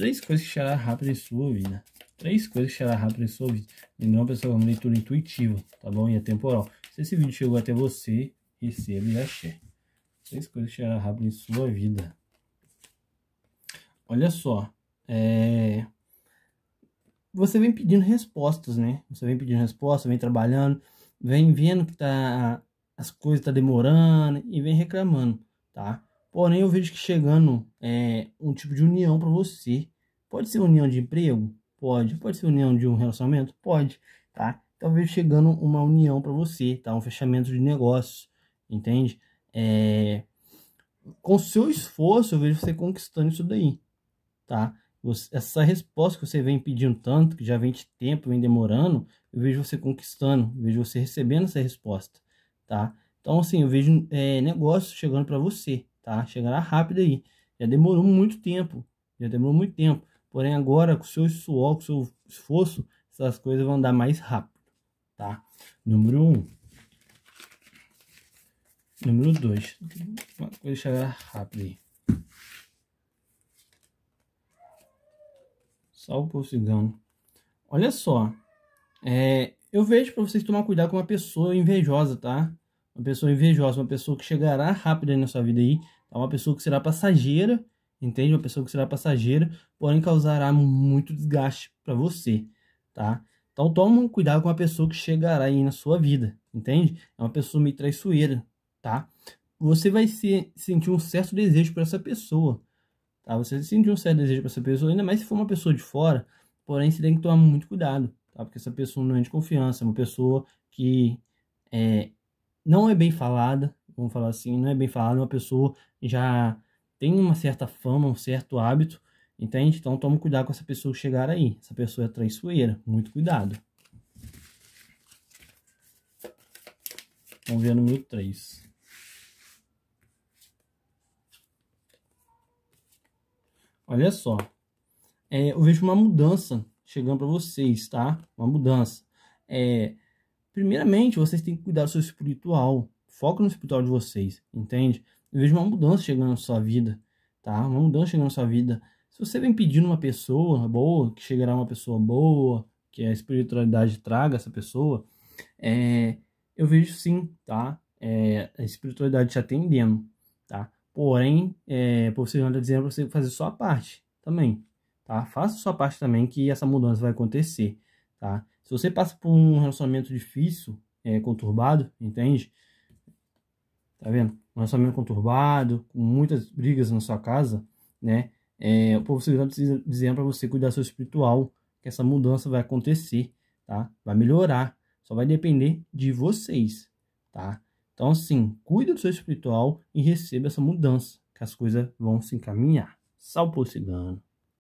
Três coisas que chegará rápido em sua vida. Três coisas que chegará rápido em sua vida. E não, pessoal, é uma leitura intuitiva, tá bom? E atemporal. É Se esse vídeo chegou até você, receba e axé. Três coisas que chegará rápido em sua vida. Olha só. É... Você vem pedindo respostas, né? Você vem pedindo respostas, vem trabalhando, vem vendo que tá... as coisas tá demorando e vem reclamando, Tá? Porém, eu vejo que chegando é, um tipo de união para você. Pode ser união de emprego? Pode. Pode ser união de um relacionamento? Pode, tá? Talvez então, chegando uma união para você, tá? Um fechamento de negócio, entende? É... Com seu esforço, eu vejo você conquistando isso daí, tá? essa resposta que você vem pedindo tanto, que já vem de tempo, vem demorando, eu vejo você conquistando, vejo você recebendo essa resposta, tá? Então, assim, eu vejo é, negócio chegando para você, tá? Chegará rápido aí. Já demorou muito tempo, já demorou muito tempo. Porém, agora com o seu suor, com o seu esforço, essas coisas vão andar mais rápido, tá? Número 1. Um. Número 2. Uma coisa chegará rápido aí. o povo cigano. Olha só. É, eu vejo para vocês tomar cuidado com uma pessoa invejosa, tá? Uma pessoa invejosa, uma pessoa que chegará rápido aí na sua vida aí, é uma pessoa que será passageira, entende? Uma pessoa que será passageira, porém causará muito desgaste para você, tá? Então toma cuidado com a pessoa que chegará aí na sua vida, entende? É uma pessoa meio traiçoeira, tá? Você vai se, sentir um certo desejo por essa pessoa, tá? Você vai sentir um certo desejo por essa pessoa, ainda mais se for uma pessoa de fora, porém você tem que tomar muito cuidado, tá? Porque essa pessoa não é de confiança, é uma pessoa que é, não é bem falada, vamos falar assim, não é bem falado, uma pessoa já tem uma certa fama, um certo hábito, entende? Então tome cuidado com essa pessoa chegar aí. Essa pessoa é traiçoeira, muito cuidado. Vamos ver no número 3. Olha só, é, eu vejo uma mudança chegando para vocês, tá? Uma mudança. É, primeiramente, vocês têm que cuidar do seu espiritual, Foca no espiritual de vocês, entende? Eu vejo uma mudança chegando na sua vida, tá? Uma mudança chegando na sua vida. Se você vem pedindo uma pessoa boa, que chegará uma pessoa boa, que a espiritualidade traga essa pessoa, é, eu vejo sim, tá? É, a espiritualidade te atendendo, tá? Porém, é, por você anda dizendo você fazer sua parte também, tá? Faça sua parte também que essa mudança vai acontecer, tá? Se você passa por um relacionamento difícil, é, conturbado, entende? tá vendo? Um relacionamento conturbado, com muitas brigas na sua casa, né? É, o povo cigano tá precisa dizendo para você cuidar do seu espiritual, que essa mudança vai acontecer, tá? Vai melhorar, só vai depender de vocês, tá? Então, assim, cuida do seu espiritual e receba essa mudança, que as coisas vão se encaminhar. Salve povo cigano!